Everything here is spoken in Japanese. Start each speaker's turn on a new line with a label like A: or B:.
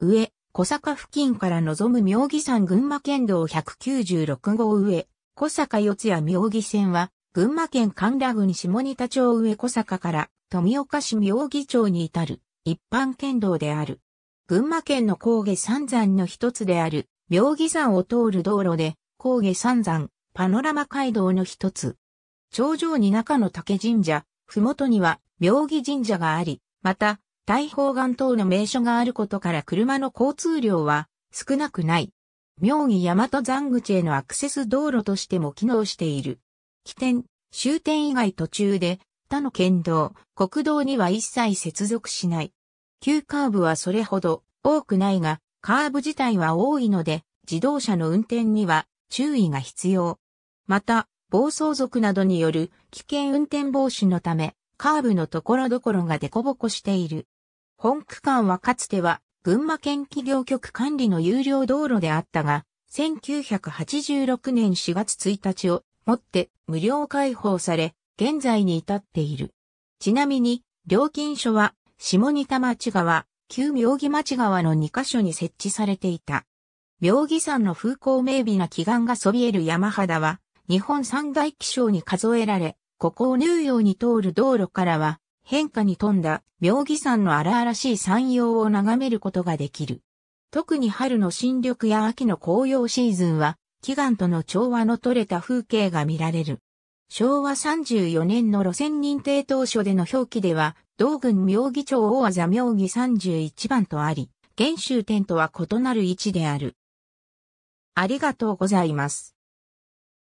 A: 上、
B: 小坂付近から望む妙義山群馬県道196号上、小坂四谷妙義線は、群馬県神楽郡下仁田町上小坂から富岡市妙義町に至る一般県道である。群馬県の高下三山の一つである妙義山を通る道路で高下三山パノラマ街道の一つ。頂上に中野竹神社、ふもとには妙義神社があり、また大砲岩等の名所があることから車の交通量は少なくない。妙義大和山口へのアクセス道路としても機能している。起点、終点以外途中で他の県道、国道には一切接続しない。急カーブはそれほど多くないが、カーブ自体は多いので、自動車の運転には注意が必要。また、暴走族などによる危険運転防止のため、カーブのところどころがデコボコしている。本区間はかつては群馬県企業局管理の有料道路であったが、1986年4月1日をもって無料開放され、現在に至っている。ちなみに、料金所は下仁田町川、旧妙義町川の2カ所に設置されていた。妙義山の風光明媚な奇岩がそびえる山肌は、日本三大気象に数えられ、ここを縫うように通る道路からは、変化に富んだ妙義山の荒々しい山陽を眺めることができる。特に春の新緑や秋の紅葉シーズンは、祈願との調和の取れた風景が見られる。昭和34年の路線認定当初での表記では、道郡妙義町大技妙義31番とあり、厳州店とは異なる位置である。ありがとうございます。